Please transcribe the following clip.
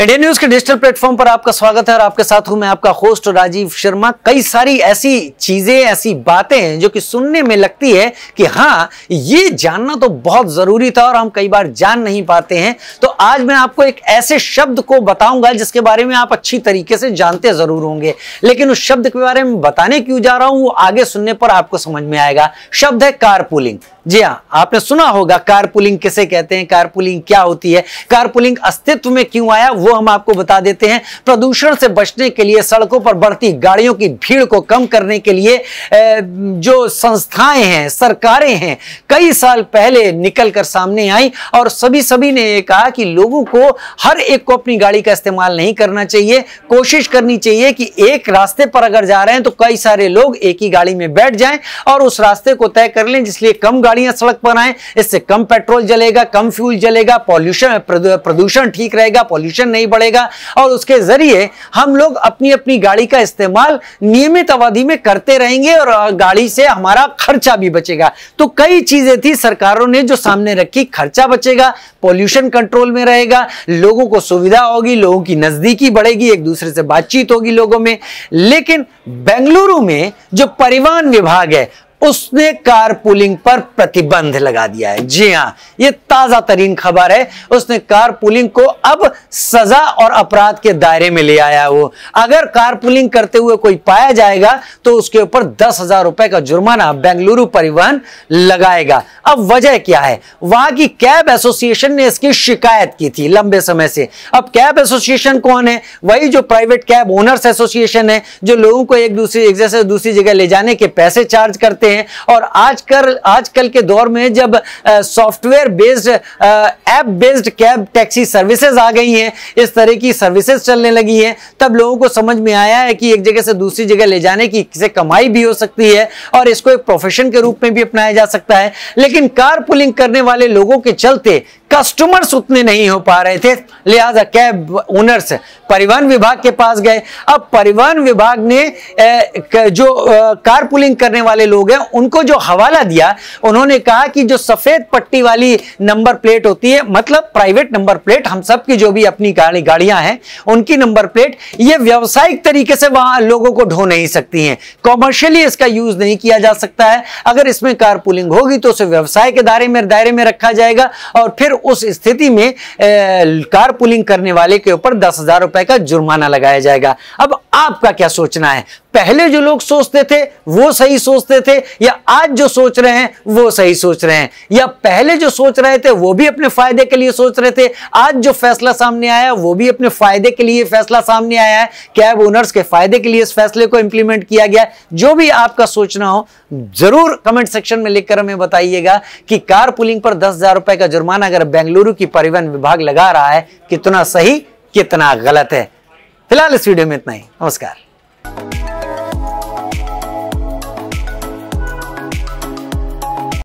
Indian news के digital platform पर आपका स्वागत है और आपके साथ हूं मैं आपका होस्ट राजीव शर्मा कई सारी ऐसी चीजें ऐसी बातें हैं जो कि सुनने में लगती है कि हाँ ये जानना तो बहुत जरूरी था और हम कई बार जान नहीं पाते हैं तो आज मैं आपको एक ऐसे शब्द को बताऊंगा जिसके बारे में आप अच्छी तरीके से जानते जरूर होंगे लेकिन उस शब्द के बारे में बताने क्यों जा रहा हूं वो आगे सुनने पर आपको समझ में आएगा शब्द है कार जी हाँ आपने सुना होगा कार पुलिंग किसे कहते हैं कार पुलिंग क्या होती है कार पुलिंग अस्तित्व में क्यों आया वो हम आपको बता देते हैं प्रदूषण से बचने के लिए सड़कों पर बढ़ती गाड़ियों की भीड़ को कम करने के लिए जो संस्थाएं हैं सरकारें हैं कई साल पहले निकल कर सामने आई और सभी सभी ने यह कहा कि लोगों को हर एक को अपनी गाड़ी का इस्तेमाल नहीं करना चाहिए कोशिश करनी चाहिए कि एक रास्ते पर अगर जा रहे हैं तो कई सारे लोग एक ही गाड़ी में बैठ जाए और उस रास्ते को तय कर लें जिसलिए कम गाड़ी गाड़ियां सड़क पर आए इससे कम पेट्रोल जलेगा कम फ्यूल जलेगा पॉल्यूशन प्रदूषण ठीक रहेगा पॉल्यूशन नहीं बढ़ेगा और उसके जरिए हम लोग अपनी अपनी गाड़ी का इस्तेमाल नियमित अवधि में करते रहेंगे और गाड़ी से हमारा खर्चा भी बचेगा तो कई चीजें थी सरकारों ने जो सामने रखी खर्चा बचेगा पॉल्यूशन कंट्रोल में रहेगा लोगों को सुविधा होगी लोगों की नजदीकी बढ़ेगी एक दूसरे से बातचीत होगी लोगों में लेकिन बेंगलुरु में जो परिवहन विभाग है उसने कार पुलिंग पर प्रतिबंध लगा दिया है जी हाँ ये ताजा तरीन खबर है उसने कार पुलिंग को अब सजा और अपराध के दायरे में ले आया वो अगर कार पुलिंग करते हुए कोई पाया जाएगा तो उसके ऊपर दस हजार रुपए का जुर्माना बेंगलुरु परिवहन लगाएगा अब वजह क्या है वहां की कैब एसोसिएशन ने इसकी शिकायत की थी लंबे समय से अब कैब एसोसिएशन कौन है वही जो प्राइवेट कैब ओनर्स एसोसिएशन है जो लोगों को एक दूसरी एक जैसे दूसरी जगह ले जाने के पैसे चार्ज करते करते हैं और आजकल आजकल के दौर में जब software based app based cab taxi services आ गई हैं इस तरह की सर्विसेज चलने लगी हैं तब लोगों को समझ में आया है कि एक जगह से दूसरी जगह ले जाने की से कमाई भी हो सकती है और इसको एक प्रोफेशन के रूप में भी अपनाया जा सकता है लेकिन कार पुलिंग करने वाले लोगों के चलते कस्टमर्स उतने नहीं हो पा रहे थे लिहाजा कैब ओनर्स परिवहन विभाग के पास गए अब परिवहन विभाग ने जो कार पुलिंग करने वाले लोग हैं उनको जो हवाला दिया उन्होंने कहा कि जो सफ़ेद पट्टी वाली नंबर प्लेट होती है मतलब प्राइवेट नंबर प्लेट हम सब की जो भी अपनी गाड़ी गाड़ियां हैं उनकी नंबर प्लेट ये व्यावसायिक तरीके से वहां लोगों को ढो नहीं सकती हैं कॉमर्शियली इसका यूज़ नहीं किया जा सकता है अगर इसमें कार पुलिंग होगी तो उसे व्यवसाय के दायरे में दायरे में रखा जाएगा और फिर उस स्थिति में कार पुलिंग करने वाले के ऊपर दस हजार रुपए का जुर्माना लगाया जाएगा अब आपका क्या सोचना है पहले जो लोग सोचते थे वो सही सोचते थे या आज जो सोच रहे हैं वो सही सोच रहे हैं या पहले जो सोच रहे थे वो भी अपने फायदे के लिए सोच रहे थे आज जो फैसला सामने आया वो भी अपने फायदे के लिए फैसला सामने आया है कैब ओनर्स के फायदे के लिए इस फैसले को इंप्लीमेंट किया गया जो भी आपका सोचना हो जरूर कमेंट सेक्शन में लिखकर हमें बताइएगा कि कार पुलिंग पर दस हजार रुपए का जुर्माना अगर बेंगलुरु की परिवहन विभाग लगा रहा है कितना सही कितना गलत है फिलहाल इस वीडियो में इतना ही नमस्कार